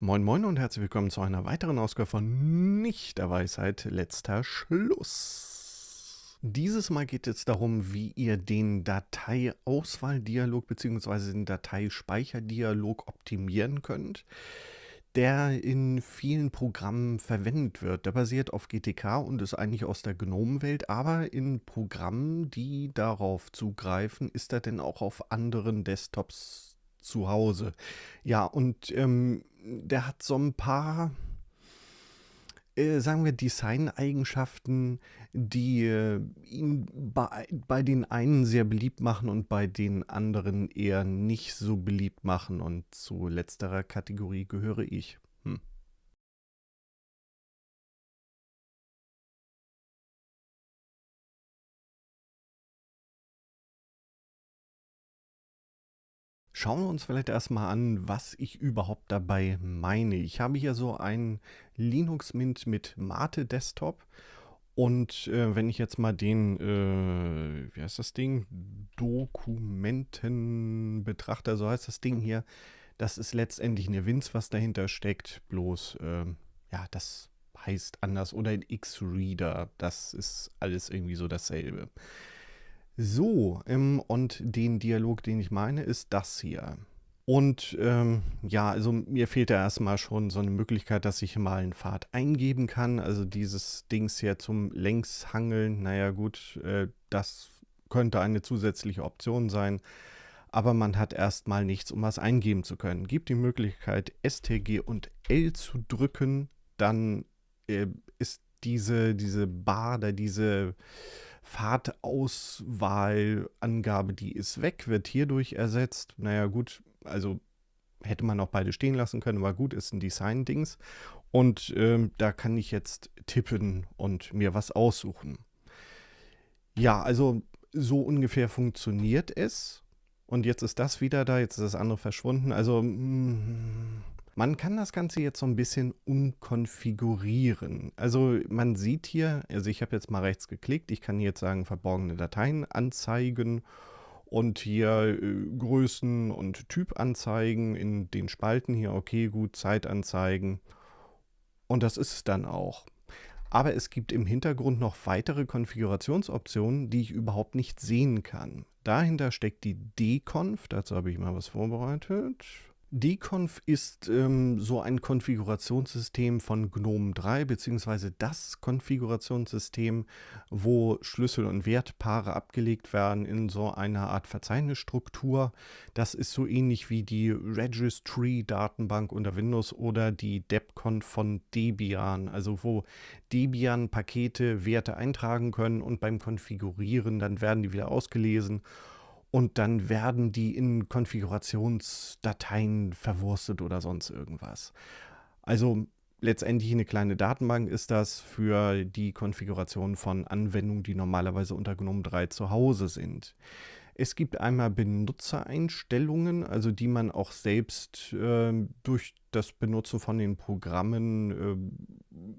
Moin Moin und herzlich willkommen zu einer weiteren Ausgabe von Nicht der Weisheit letzter Schluss. Dieses Mal geht es darum, wie ihr den Dateiauswahldialog bzw. den Dateispeicherdialog optimieren könnt, der in vielen Programmen verwendet wird. Der basiert auf GTK und ist eigentlich aus der Gnome-Welt, aber in Programmen, die darauf zugreifen, ist er denn auch auf anderen Desktops zu Hause. Ja, und ähm, der hat so ein paar, äh, sagen wir, Design-Eigenschaften, die äh, ihn bei, bei den einen sehr beliebt machen und bei den anderen eher nicht so beliebt machen. Und zu letzterer Kategorie gehöre ich. Hm. Schauen wir uns vielleicht erstmal an, was ich überhaupt dabei meine. Ich habe hier so einen Linux Mint mit Mate Desktop und äh, wenn ich jetzt mal den, äh, wie heißt das Ding, Dokumentenbetrachter, so heißt das Ding hier, das ist letztendlich eine Winz, was dahinter steckt, bloß, äh, ja, das heißt anders oder ein X-Reader, das ist alles irgendwie so dasselbe. So, ähm, und den Dialog, den ich meine, ist das hier. Und ähm, ja, also mir fehlt da erstmal schon so eine Möglichkeit, dass ich mal einen Pfad eingeben kann. Also dieses Dings hier zum Längshangeln, naja gut, äh, das könnte eine zusätzliche Option sein. Aber man hat erstmal nichts, um was eingeben zu können. Gibt die Möglichkeit, STG und L zu drücken, dann äh, ist diese, diese Bar da, diese... Fahrtauswahlangabe, die ist weg, wird hierdurch ersetzt. Naja, gut, also hätte man auch beide stehen lassen können, aber gut, ist ein Design-Dings. Und ähm, da kann ich jetzt tippen und mir was aussuchen. Ja, also so ungefähr funktioniert es. Und jetzt ist das wieder da, jetzt ist das andere verschwunden. Also. Mh, mm, man kann das Ganze jetzt so ein bisschen umkonfigurieren. Also man sieht hier, also ich habe jetzt mal rechts geklickt, ich kann jetzt sagen, verborgene Dateien anzeigen und hier äh, Größen und Typ anzeigen in den Spalten hier, okay, gut, Zeit anzeigen. Und das ist es dann auch. Aber es gibt im Hintergrund noch weitere Konfigurationsoptionen, die ich überhaupt nicht sehen kann. Dahinter steckt die Deconf, dazu habe ich mal was vorbereitet. Dconf ist ähm, so ein Konfigurationssystem von GNOME 3 beziehungsweise das Konfigurationssystem, wo Schlüssel und Wertpaare abgelegt werden in so einer Art Verzeichnisstruktur. Das ist so ähnlich wie die Registry-Datenbank unter Windows oder die DepConf von Debian, also wo Debian-Pakete Werte eintragen können und beim Konfigurieren dann werden die wieder ausgelesen und dann werden die in Konfigurationsdateien verwurstet oder sonst irgendwas. Also letztendlich eine kleine Datenbank ist das für die Konfiguration von Anwendungen, die normalerweise unter GNOME 3 zu Hause sind. Es gibt einmal Benutzereinstellungen, also die man auch selbst äh, durch das Benutzen von den Programmen äh,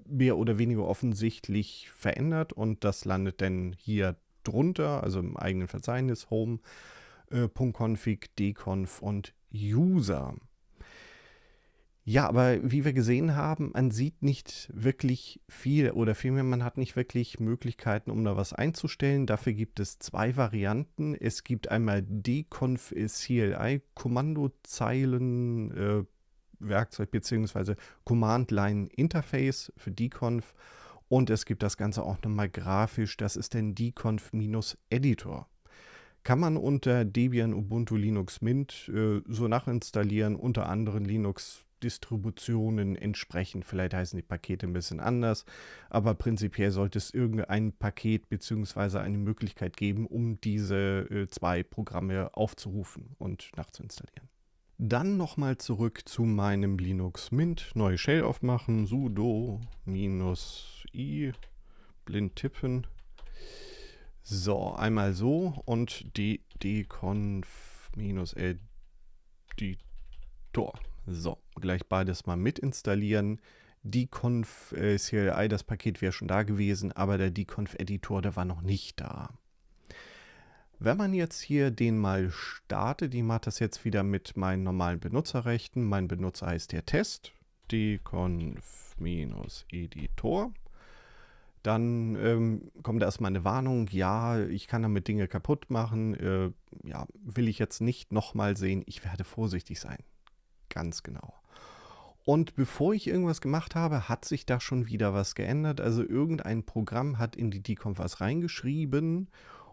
mehr oder weniger offensichtlich verändert und das landet dann hier drunter, also im eigenen Verzeichnis, home.config, äh, dconf und user. Ja, aber wie wir gesehen haben, man sieht nicht wirklich viel oder vielmehr man hat nicht wirklich Möglichkeiten, um da was einzustellen. Dafür gibt es zwei Varianten. Es gibt einmal dconf CLI Kommandozeilen äh, Werkzeug bzw. Command Line Interface für dconf und es gibt das Ganze auch nochmal grafisch, das ist dann dconf-editor. Kann man unter Debian Ubuntu Linux Mint äh, so nachinstallieren, unter anderen Linux Distributionen entsprechend. Vielleicht heißen die Pakete ein bisschen anders, aber prinzipiell sollte es irgendein Paket bzw. eine Möglichkeit geben, um diese äh, zwei Programme aufzurufen und nachzuinstallieren. Dann nochmal zurück zu meinem Linux Mint. Neue Shell aufmachen. sudo minus i. Blind tippen. So, einmal so und dconf minus editor. So, gleich beides mal mit installieren. Dconf äh, CLI, das Paket wäre schon da gewesen, aber der Dconf Editor, der war noch nicht da. Wenn man jetzt hier den mal startet, die macht das jetzt wieder mit meinen normalen Benutzerrechten. Mein Benutzer heißt der Test, dconf editor Dann ähm, kommt da erstmal eine Warnung, ja, ich kann damit Dinge kaputt machen, äh, ja, will ich jetzt nicht nochmal sehen, ich werde vorsichtig sein. Ganz genau. Und bevor ich irgendwas gemacht habe, hat sich da schon wieder was geändert. Also irgendein Programm hat in die Deconf was reingeschrieben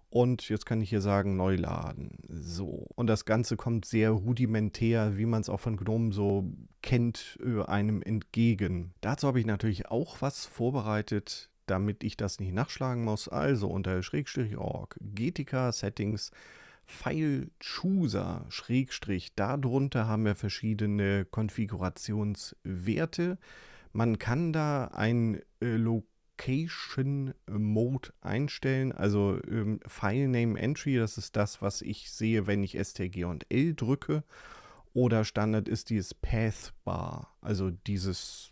und jetzt kann ich hier sagen, Neuladen. So. Und das Ganze kommt sehr rudimentär, wie man es auch von Gnome so kennt, äh, einem entgegen. Dazu habe ich natürlich auch was vorbereitet, damit ich das nicht nachschlagen muss. Also unter Schrägstrich org, Getica Settings, File Chooser, Schrägstrich. Darunter haben wir verschiedene Konfigurationswerte. Man kann da ein äh, Location Mode einstellen, also ähm, File Name Entry, das ist das, was ich sehe, wenn ich STG und L drücke. Oder Standard ist dieses Path Bar, also dieses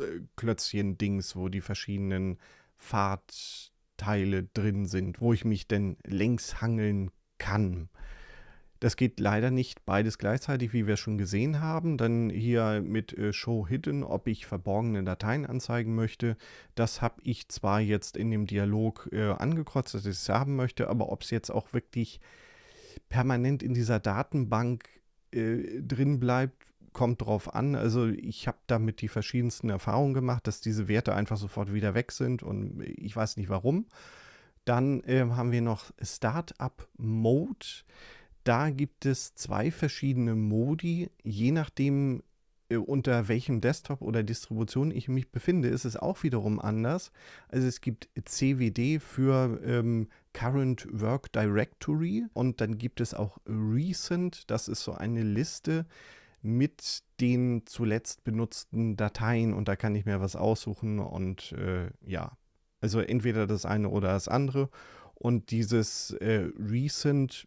äh, Klötzchen-Dings, wo die verschiedenen Fahrtteile drin sind, wo ich mich denn längs hangeln kann. Das geht leider nicht beides gleichzeitig, wie wir schon gesehen haben. Dann hier mit äh, Show Hidden, ob ich verborgene Dateien anzeigen möchte. Das habe ich zwar jetzt in dem Dialog äh, angekreuzt, dass ich es haben möchte, aber ob es jetzt auch wirklich permanent in dieser Datenbank äh, drin bleibt, kommt drauf an. Also ich habe damit die verschiedensten Erfahrungen gemacht, dass diese Werte einfach sofort wieder weg sind und ich weiß nicht warum. Dann äh, haben wir noch Startup Mode. Da gibt es zwei verschiedene Modi, je nachdem, äh, unter welchem Desktop oder Distribution ich mich befinde, ist es auch wiederum anders. Also es gibt CWD für ähm, Current Work Directory und dann gibt es auch Recent, das ist so eine Liste mit den zuletzt benutzten Dateien und da kann ich mir was aussuchen und äh, ja, also entweder das eine oder das andere. Und dieses äh, Recent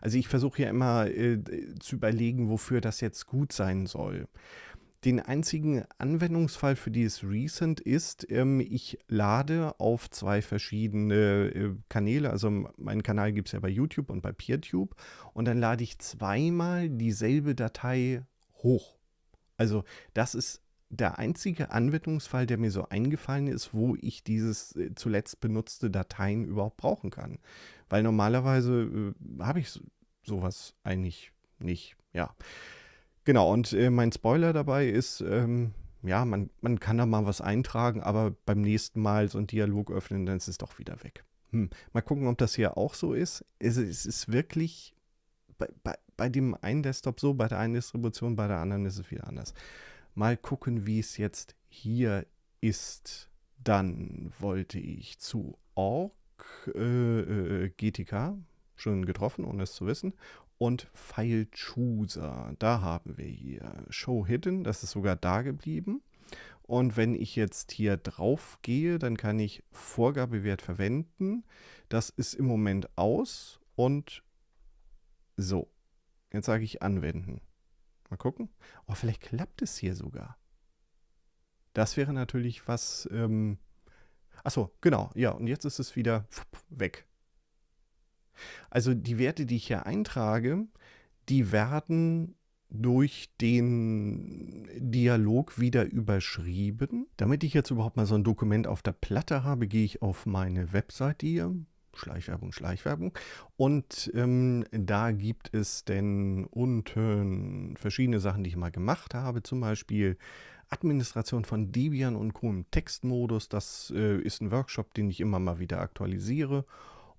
also ich versuche ja immer äh, zu überlegen, wofür das jetzt gut sein soll. Den einzigen Anwendungsfall für dieses Recent ist, ähm, ich lade auf zwei verschiedene äh, Kanäle, also meinen Kanal gibt es ja bei YouTube und bei PeerTube, und dann lade ich zweimal dieselbe Datei hoch. Also das ist der einzige Anwendungsfall, der mir so eingefallen ist, wo ich dieses äh, zuletzt benutzte Dateien überhaupt brauchen kann. Weil normalerweise äh, habe ich so, sowas eigentlich nicht. Ja. Genau, und äh, mein Spoiler dabei ist, ähm, ja, man, man kann da mal was eintragen, aber beim nächsten Mal so einen Dialog öffnen, dann ist es doch wieder weg. Hm. Mal gucken, ob das hier auch so ist. Es, es ist wirklich bei, bei, bei dem einen Desktop so, bei der einen Distribution, bei der anderen ist es wieder anders. Mal gucken, wie es jetzt hier ist. Dann wollte ich zu Org äh, äh, äh GTK schon getroffen, ohne es zu wissen. Und File Chooser, da haben wir hier Show Hidden, das ist sogar da geblieben. Und wenn ich jetzt hier drauf gehe, dann kann ich Vorgabewert verwenden. Das ist im Moment aus und so. Jetzt sage ich anwenden. Mal gucken. Oh, vielleicht klappt es hier sogar. Das wäre natürlich was, ähm, Achso, genau, ja, und jetzt ist es wieder weg. Also die Werte, die ich hier eintrage, die werden durch den Dialog wieder überschrieben. Damit ich jetzt überhaupt mal so ein Dokument auf der Platte habe, gehe ich auf meine Webseite hier. Schleichwerbung, Schleichwerbung. Und ähm, da gibt es denn unten verschiedene Sachen, die ich mal gemacht habe. Zum Beispiel Administration von Debian und Co. im Textmodus. Das äh, ist ein Workshop, den ich immer mal wieder aktualisiere.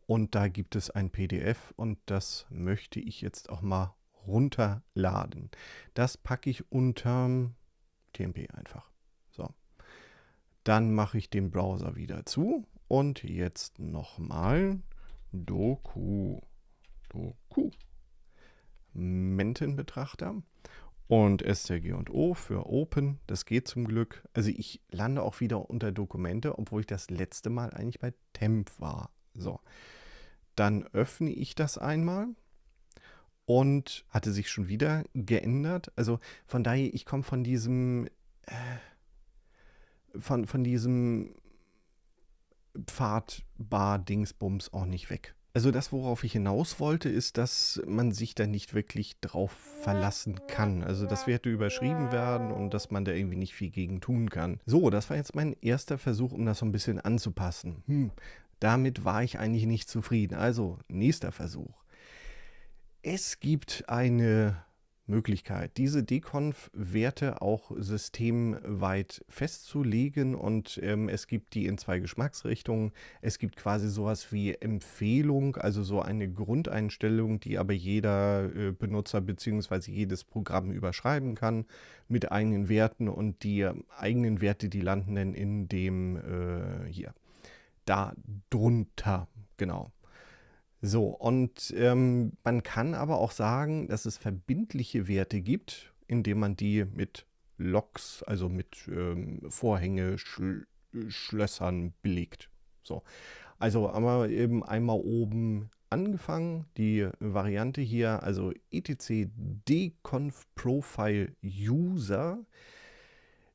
Und da gibt es ein PDF und das möchte ich jetzt auch mal runterladen. Das packe ich unter TMP einfach. So. Dann mache ich den Browser wieder zu und jetzt nochmal Doku. Doku. Mentenbetrachter. Und und O für Open, das geht zum Glück. Also ich lande auch wieder unter Dokumente, obwohl ich das letzte Mal eigentlich bei Temp war. So, dann öffne ich das einmal und hatte sich schon wieder geändert. Also von daher, ich komme von diesem, äh, von, von diesem Pfad, Dingsbums auch nicht weg. Also das, worauf ich hinaus wollte, ist, dass man sich da nicht wirklich drauf verlassen kann. Also dass Werte überschrieben werden und dass man da irgendwie nicht viel gegen tun kann. So, das war jetzt mein erster Versuch, um das so ein bisschen anzupassen. Hm, damit war ich eigentlich nicht zufrieden. Also nächster Versuch. Es gibt eine Möglichkeit, diese Deconf-Werte auch systemweit festzulegen und ähm, es gibt die in zwei Geschmacksrichtungen. Es gibt quasi sowas wie Empfehlung, also so eine Grundeinstellung, die aber jeder äh, Benutzer bzw. jedes Programm überschreiben kann mit eigenen Werten und die ähm, eigenen Werte, die landen dann in dem äh, hier da drunter, genau. So, und ähm, man kann aber auch sagen, dass es verbindliche Werte gibt, indem man die mit Loks, also mit ähm, Vorhänge, Schl Schlössern belegt. So, also haben wir eben einmal oben angefangen, die Variante hier, also etc deconf profile user.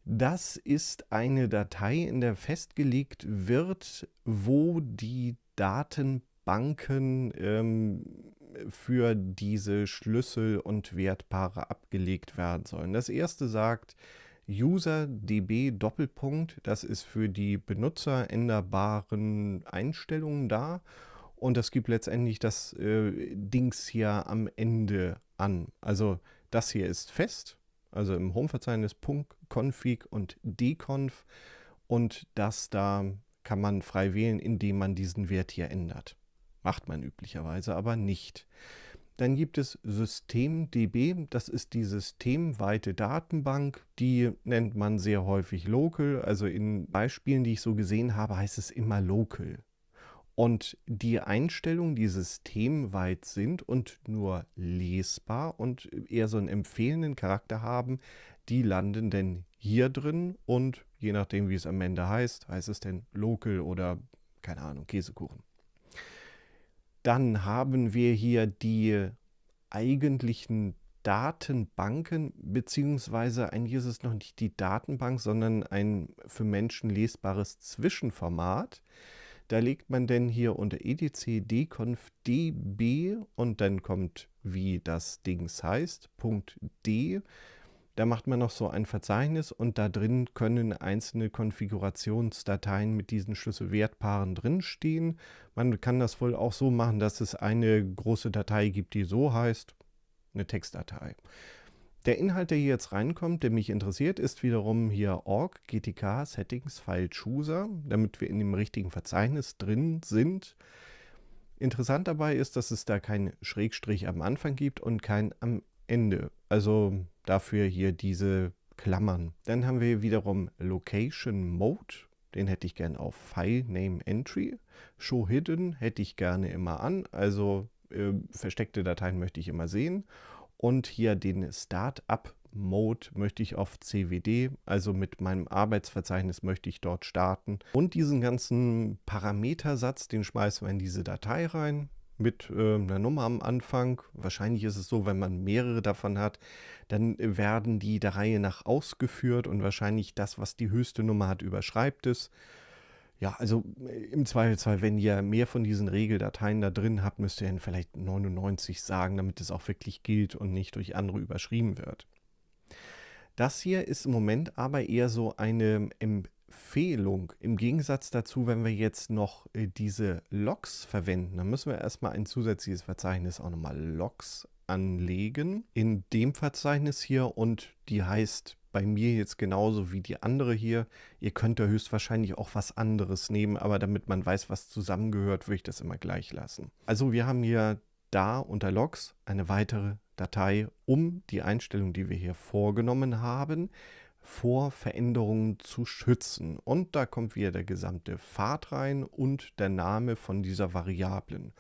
Das ist eine Datei, in der festgelegt wird, wo die Daten Banken ähm, für diese Schlüssel und Wertpaare abgelegt werden sollen. Das erste sagt User DB Doppelpunkt, das ist für die Benutzer änderbaren Einstellungen da und das gibt letztendlich das äh, Dings hier am Ende an. Also das hier ist fest, also im Home-Verzeichnis .config und dconf und das da kann man frei wählen, indem man diesen Wert hier ändert. Macht man üblicherweise aber nicht. Dann gibt es SystemDB, das ist die systemweite Datenbank, die nennt man sehr häufig Local. Also in Beispielen, die ich so gesehen habe, heißt es immer Local. Und die Einstellungen, die systemweit sind und nur lesbar und eher so einen empfehlenden Charakter haben, die landen denn hier drin und je nachdem, wie es am Ende heißt, heißt es denn Local oder keine Ahnung, Käsekuchen. Dann haben wir hier die eigentlichen Datenbanken, beziehungsweise eigentlich ist es noch nicht die Datenbank, sondern ein für Menschen lesbares Zwischenformat. Da legt man denn hier unter EDC db und dann kommt, wie das Dings heißt, .d da macht man noch so ein Verzeichnis und da drin können einzelne Konfigurationsdateien mit diesen Schlüsselwertpaaren drinstehen. Man kann das wohl auch so machen, dass es eine große Datei gibt, die so heißt, eine Textdatei. Der Inhalt, der hier jetzt reinkommt, der mich interessiert, ist wiederum hier org gtk settings file chooser, damit wir in dem richtigen Verzeichnis drin sind. Interessant dabei ist, dass es da keinen Schrägstrich am Anfang gibt und keinen am Ende. Also Dafür hier diese Klammern. Dann haben wir wiederum Location Mode. Den hätte ich gerne auf File Name Entry. Show Hidden hätte ich gerne immer an. Also äh, versteckte Dateien möchte ich immer sehen. Und hier den Startup Mode möchte ich auf CWD, also mit meinem Arbeitsverzeichnis möchte ich dort starten. Und diesen ganzen Parametersatz, den schmeißen wir in diese Datei rein mit äh, einer Nummer am Anfang. Wahrscheinlich ist es so, wenn man mehrere davon hat, dann werden die der Reihe nach ausgeführt und wahrscheinlich das, was die höchste Nummer hat, überschreibt es. Ja, also äh, im Zweifelsfall, wenn ihr mehr von diesen Regeldateien da drin habt, müsst ihr dann vielleicht 99 sagen, damit es auch wirklich gilt und nicht durch andere überschrieben wird. Das hier ist im Moment aber eher so eine Empfehlung. Im Gegensatz dazu, wenn wir jetzt noch äh, diese Logs verwenden, dann müssen wir erstmal ein zusätzliches Verzeichnis auch nochmal Logs anlegen. In dem Verzeichnis hier und die heißt bei mir jetzt genauso wie die andere hier. Ihr könnt da höchstwahrscheinlich auch was anderes nehmen, aber damit man weiß, was zusammengehört, würde ich das immer gleich lassen. Also wir haben hier da unter Logs eine weitere Datei, um die Einstellung, die wir hier vorgenommen haben, vor Veränderungen zu schützen. Und da kommt wieder der gesamte Pfad rein und der Name von dieser Variablen.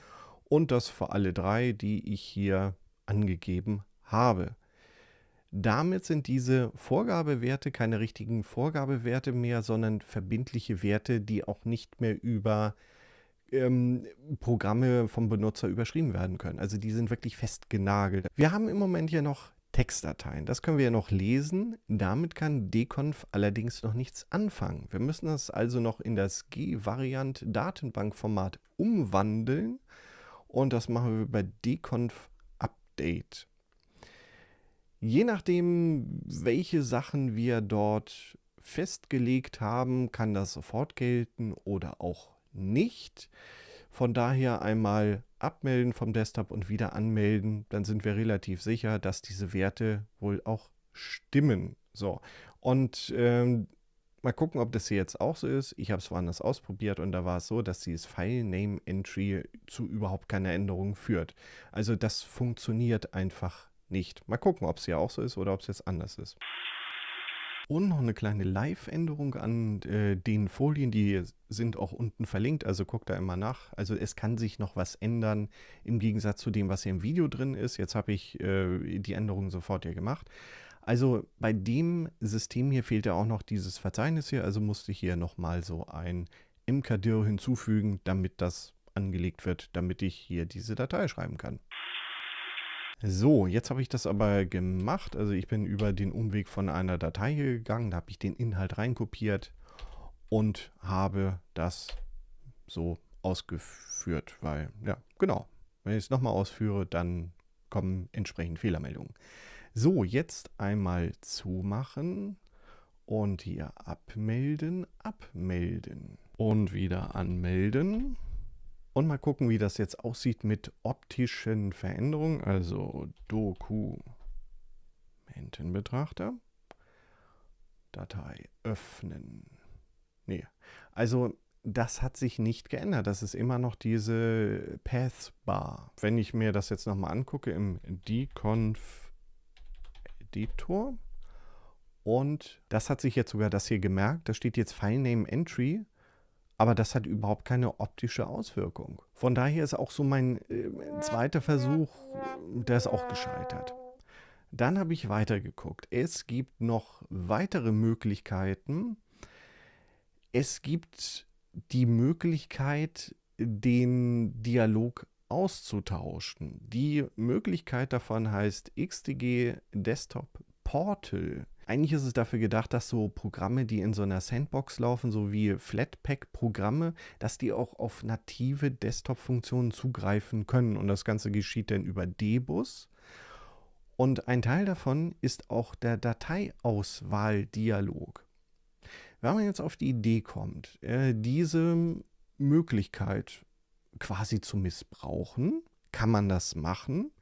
Und das für alle drei, die ich hier angegeben habe. Damit sind diese Vorgabewerte keine richtigen Vorgabewerte mehr, sondern verbindliche Werte, die auch nicht mehr über ähm, Programme vom Benutzer überschrieben werden können. Also die sind wirklich festgenagelt. Wir haben im Moment ja noch Textdateien. Das können wir ja noch lesen. Damit kann dconf allerdings noch nichts anfangen. Wir müssen das also noch in das G-Variant Datenbankformat umwandeln. Und das machen wir bei dconf Update. Je nachdem, welche Sachen wir dort festgelegt haben, kann das sofort gelten oder auch nicht. Von daher einmal abmelden vom Desktop und wieder anmelden, dann sind wir relativ sicher, dass diese Werte wohl auch stimmen. So, und ähm, mal gucken, ob das hier jetzt auch so ist. Ich habe es woanders ausprobiert und da war es so, dass dieses File Name Entry zu überhaupt keiner Änderung führt. Also das funktioniert einfach nicht. Mal gucken, ob es hier auch so ist oder ob es jetzt anders ist unten noch eine kleine Live-Änderung an äh, den Folien, die sind auch unten verlinkt, also guckt da immer nach. Also es kann sich noch was ändern im Gegensatz zu dem, was hier im Video drin ist. Jetzt habe ich äh, die Änderung sofort hier gemacht. Also bei dem System hier fehlt ja auch noch dieses Verzeichnis hier, also musste ich hier nochmal so ein mkdir hinzufügen, damit das angelegt wird, damit ich hier diese Datei schreiben kann. So, jetzt habe ich das aber gemacht. Also ich bin über den Umweg von einer Datei gegangen, da habe ich den Inhalt reinkopiert und habe das so ausgeführt, weil, ja, genau. Wenn ich es nochmal ausführe, dann kommen entsprechend Fehlermeldungen. So, jetzt einmal zumachen und hier abmelden, abmelden und wieder anmelden. Und mal gucken, wie das jetzt aussieht mit optischen Veränderungen. Also Dokumentenbetrachter. Datei öffnen. Nee. Also das hat sich nicht geändert. Das ist immer noch diese Pathbar. Wenn ich mir das jetzt nochmal angucke im Deconf Editor. Und das hat sich jetzt sogar das hier gemerkt. Da steht jetzt File Name Entry aber das hat überhaupt keine optische Auswirkung. Von daher ist auch so mein äh, zweiter Versuch, der ist auch gescheitert. Dann habe ich weitergeguckt. Es gibt noch weitere Möglichkeiten. Es gibt die Möglichkeit, den Dialog auszutauschen. Die Möglichkeit davon heißt XDG Desktop Portal. Eigentlich ist es dafür gedacht, dass so Programme, die in so einer Sandbox laufen, so wie Flatpak-Programme, dass die auch auf native Desktop-Funktionen zugreifen können. Und das Ganze geschieht dann über Dbus. Und ein Teil davon ist auch der Dateiauswahl-Dialog. Wenn man jetzt auf die Idee kommt, äh, diese Möglichkeit quasi zu missbrauchen, kann man das machen.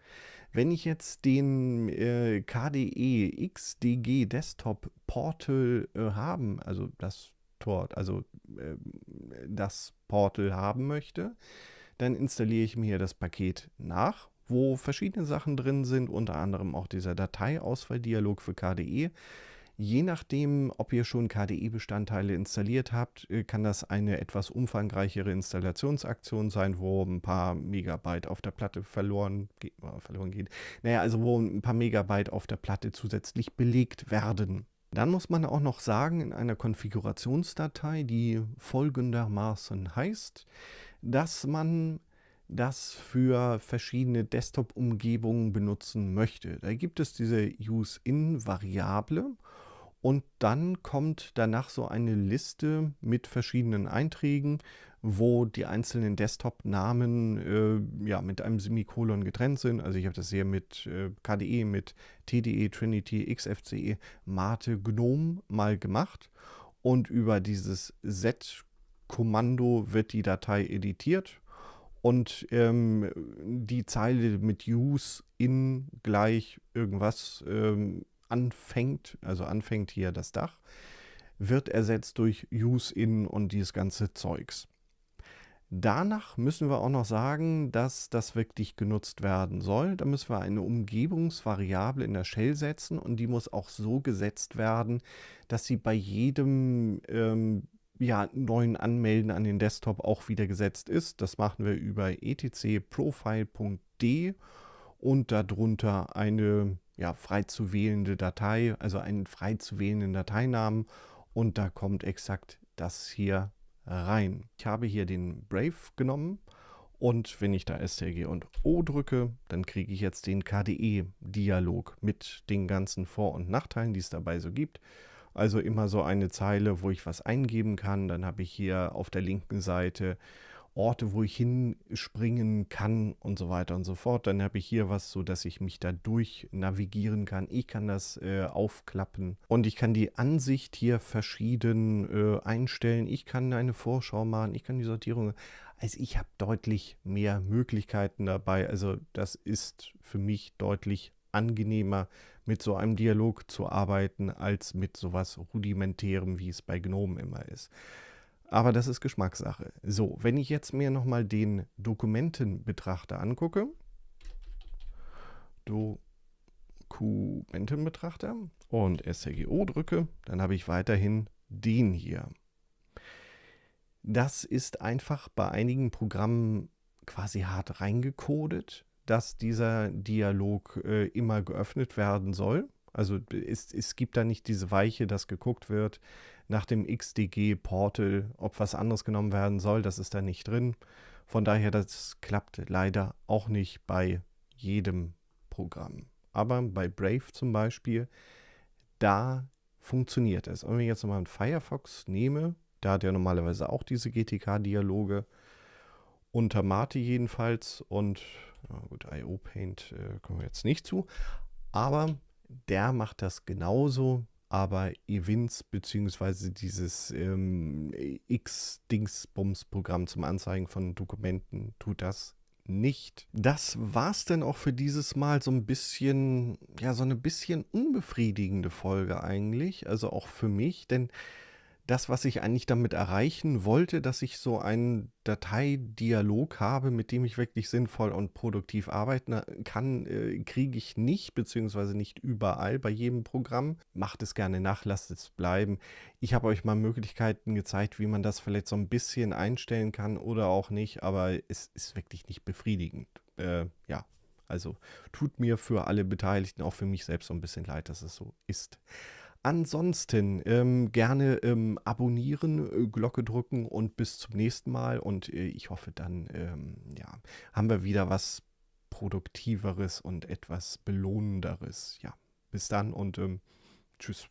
Wenn ich jetzt den äh, KDE XDG Desktop Portal äh, haben, also das Tor, also äh, das Portal haben möchte, dann installiere ich mir das Paket nach, wo verschiedene Sachen drin sind, unter anderem auch dieser Dateiauswahldialog für KDE. Je nachdem, ob ihr schon KDE-Bestandteile installiert habt, äh, kann das eine etwas umfangreichere Installationsaktion sein, wo ein paar Megabyte auf der Platte verloren, geht, äh, verloren geht. Naja, also wo ein paar Megabyte auf der Platte zusätzlich belegt werden. Dann muss man auch noch sagen, in einer Konfigurationsdatei, die folgendermaßen heißt, dass man das für verschiedene Desktop-Umgebungen benutzen möchte. Da gibt es diese Use-In-Variable und dann kommt danach so eine Liste mit verschiedenen Einträgen, wo die einzelnen Desktop-Namen äh, ja, mit einem Semikolon getrennt sind. Also ich habe das hier mit äh, KDE, mit TDE, Trinity, XFCE, Mate, GNOME mal gemacht. Und über dieses Set-Kommando wird die Datei editiert und ähm, die Zeile mit use in gleich irgendwas ähm, anfängt, also anfängt hier das Dach, wird ersetzt durch Use-In und dieses ganze Zeugs. Danach müssen wir auch noch sagen, dass das wirklich genutzt werden soll. Da müssen wir eine Umgebungsvariable in der Shell setzen und die muss auch so gesetzt werden, dass sie bei jedem ähm, ja, neuen Anmelden an den Desktop auch wieder gesetzt ist. Das machen wir über etcprofile.d und darunter eine ja, frei zu wählende Datei, also einen frei zu wählenden Dateinamen und da kommt exakt das hier äh, rein. Ich habe hier den Brave genommen und wenn ich da STG und O drücke, dann kriege ich jetzt den KDE-Dialog mit den ganzen Vor- und Nachteilen, die es dabei so gibt. Also immer so eine Zeile, wo ich was eingeben kann. Dann habe ich hier auf der linken Seite Orte, wo ich hinspringen kann und so weiter und so fort. Dann habe ich hier was, so dass ich mich da durch navigieren kann. Ich kann das äh, aufklappen und ich kann die Ansicht hier verschieden äh, einstellen. Ich kann eine Vorschau machen, ich kann die Sortierung. Also ich habe deutlich mehr Möglichkeiten dabei. Also das ist für mich deutlich angenehmer, mit so einem Dialog zu arbeiten, als mit sowas rudimentärem, wie es bei Gnomen immer ist. Aber das ist Geschmackssache. So, wenn ich jetzt mir nochmal den Dokumentenbetrachter angucke, Dokumentenbetrachter und STGO drücke, dann habe ich weiterhin den hier. Das ist einfach bei einigen Programmen quasi hart reingekodet, dass dieser Dialog äh, immer geöffnet werden soll. Also es, es gibt da nicht diese Weiche, dass geguckt wird nach dem XDG-Portal, ob was anderes genommen werden soll. Das ist da nicht drin. Von daher, das klappt leider auch nicht bei jedem Programm. Aber bei Brave zum Beispiel, da funktioniert es. Und wenn ich jetzt nochmal einen Firefox nehme, da hat er normalerweise auch diese GTK-Dialoge. Unter Mate jedenfalls und na gut, IO Paint äh, kommen wir jetzt nicht zu. Aber der macht das genauso, aber Events beziehungsweise dieses ähm, X-Dingsbums-Programm zum Anzeigen von Dokumenten tut das nicht. Das war's denn auch für dieses Mal so ein bisschen, ja, so eine bisschen unbefriedigende Folge eigentlich, also auch für mich, denn das, was ich eigentlich damit erreichen wollte, dass ich so einen Dateidialog habe, mit dem ich wirklich sinnvoll und produktiv arbeiten äh, kann, äh, kriege ich nicht, beziehungsweise nicht überall bei jedem Programm. Macht es gerne nach, lasst es bleiben. Ich habe euch mal Möglichkeiten gezeigt, wie man das vielleicht so ein bisschen einstellen kann oder auch nicht, aber es ist wirklich nicht befriedigend. Äh, ja, also tut mir für alle Beteiligten, auch für mich selbst so ein bisschen leid, dass es so ist. Ansonsten ähm, gerne ähm, abonnieren, äh, Glocke drücken und bis zum nächsten Mal. Und äh, ich hoffe, dann ähm, ja, haben wir wieder was Produktiveres und etwas Belohnenderes. Ja, bis dann und ähm, tschüss.